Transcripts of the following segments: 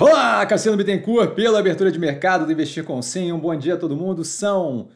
Olá, Cassiano Bittencourt, pela abertura de mercado do Investir com Sim. Um bom dia a todo mundo. São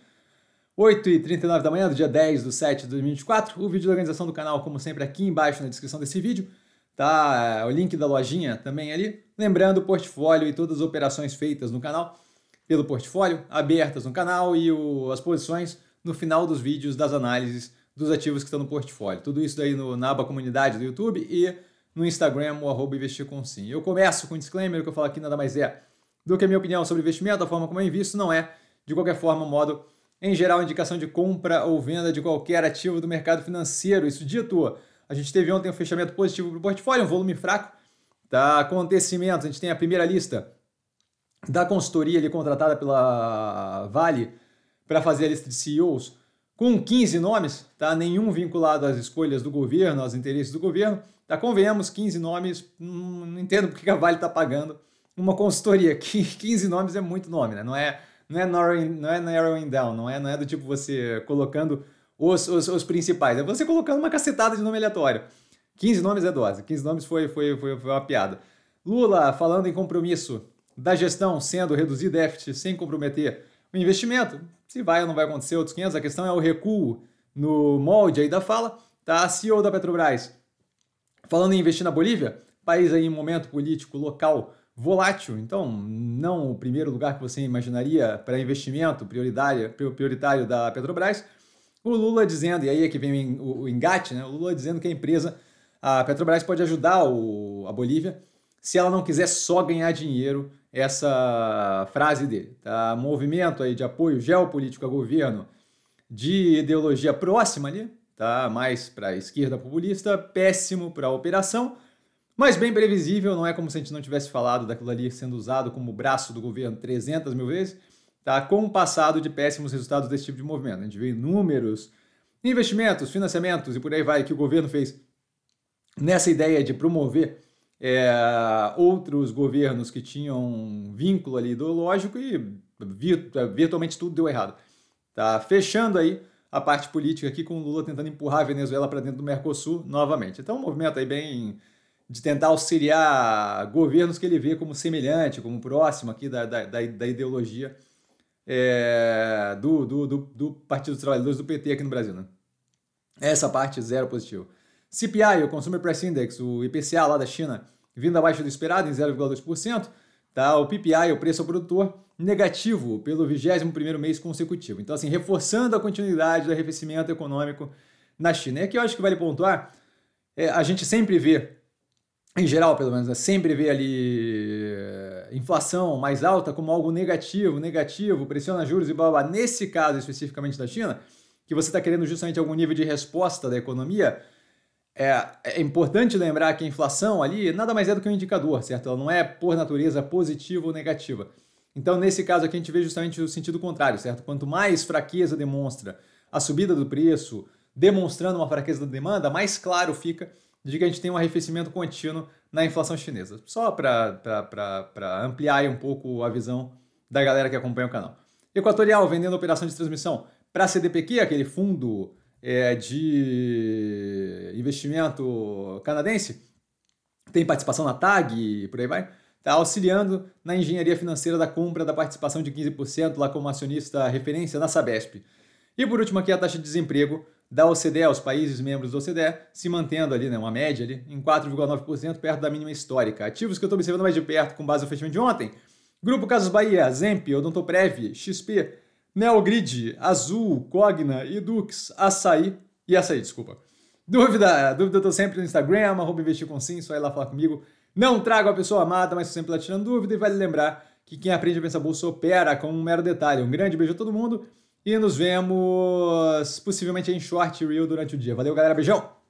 8h39 da manhã, do dia 10 de 7 de 2024. O vídeo da organização do canal, como sempre, aqui embaixo na descrição desse vídeo. Tá eh, o link da lojinha também ali. Lembrando o portfólio e todas as operações feitas no canal pelo portfólio, abertas no canal e o, as posições no final dos vídeos das análises dos ativos que estão no portfólio. Tudo isso aí no, na aba comunidade do YouTube e no Instagram, o arroba investirconsim. Eu começo com um disclaimer, que eu falo aqui nada mais é do que a minha opinião sobre investimento, a forma como eu invisto, não é, de qualquer forma, modo, em geral, indicação de compra ou venda de qualquer ativo do mercado financeiro. Isso dito, a gente teve ontem um fechamento positivo para o portfólio, um volume fraco, tá? Acontecimentos, a gente tem a primeira lista da consultoria ali contratada pela Vale para fazer a lista de CEOs, com 15 nomes, tá? Nenhum vinculado às escolhas do governo, aos interesses do governo. Tá, convenhamos, 15 nomes, hum, não entendo porque a Vale está pagando uma consultoria. 15 nomes é muito nome, né? Não é, não é, narrowing, não é narrowing down, não é, não é do tipo você colocando os, os, os principais, é você colocando uma cacetada de nome aleatório. 15 nomes é dose, 15 nomes foi, foi, foi, foi uma piada. Lula falando em compromisso da gestão sendo reduzir déficit sem comprometer o investimento. Se vai ou não vai acontecer, outros 500. A questão é o recuo no molde aí da fala. Tá? A CEO da Petrobras Falando em investir na Bolívia, país aí em momento político local volátil, então não o primeiro lugar que você imaginaria para investimento prioritário, prioritário da Petrobras. O Lula dizendo, e aí é que vem o engate, né? O Lula dizendo que a empresa, a Petrobras pode ajudar o, a Bolívia se ela não quiser só ganhar dinheiro, essa frase dele. Tá? Movimento aí de apoio geopolítico a governo de ideologia próxima ali, tá mais para a esquerda populista, péssimo para a operação, mas bem previsível, não é como se a gente não tivesse falado daquilo ali sendo usado como braço do governo 300 mil vezes, tá com o passado de péssimos resultados desse tipo de movimento. A gente vê inúmeros investimentos, financiamentos e por aí vai que o governo fez nessa ideia de promover é, outros governos que tinham vínculo ali ideológico e virtualmente tudo deu errado. Tá fechando aí a parte política aqui, com o Lula tentando empurrar a Venezuela para dentro do Mercosul novamente. Então, é um movimento aí bem de tentar auxiliar governos que ele vê como semelhante, como próximo aqui da, da, da ideologia é, do, do, do, do, Partido dos Trabalhadores, do PT aqui no Brasil. Né? Essa parte, zero positivo. CPI, o Consumer Price Index, o IPCA lá da China, vindo abaixo do esperado em 0,2%, tá? O PPI, o preço ao produtor, negativo pelo 21 primeiro mês consecutivo. Então, assim, reforçando a continuidade do arrefecimento econômico na China. E aqui eu acho que vale pontuar, é, a gente sempre vê, em geral pelo menos, né, sempre vê ali eh, inflação mais alta como algo negativo, negativo, pressiona juros e blá, blá. Nesse caso especificamente da China, que você está querendo justamente algum nível de resposta da economia, é, é, importante lembrar que a inflação ali nada mais é do que um indicador, certo? Ela não é, por natureza, positiva ou negativa. Então, nesse caso aqui, a gente vê justamente o sentido contrário, certo? Quanto mais fraqueza demonstra a subida do preço, demonstrando uma fraqueza da demanda, mais claro fica de que a gente tem um arrefecimento contínuo na inflação chinesa. Só para ampliar um pouco a visão da galera que acompanha o canal. Equatorial vendendo operação de transmissão para a CDPQ, aquele fundo é, de investimento canadense, tem participação na TAG e por aí vai, está auxiliando na engenharia financeira da compra da participação de 15% lá como acionista referência na Sabesp. E por último aqui a taxa de desemprego da OCDE, aos países membros da OCDE, se mantendo ali, né, uma média ali, em 4,9%, perto da mínima histórica. Ativos que eu estou observando mais de perto com base no fechamento de ontem, Grupo Casas Bahia, Zemp, Odontoprev, XP, Neogrid, Azul, Cogna, Edux, Açaí e Açaí, desculpa. Dúvida, eh, dúvida eu tô sempre no Instagram, arroba investir com sim, só ir lá falar comigo. Não trago a pessoa amada, mas sempre lá tirando dúvida e vale lembrar que quem aprende a pensar bolsa opera com um mero detalhe. Um grande beijo a todo mundo e nos vemos possivelmente em short reel durante o dia. Valeu, galera, beijão!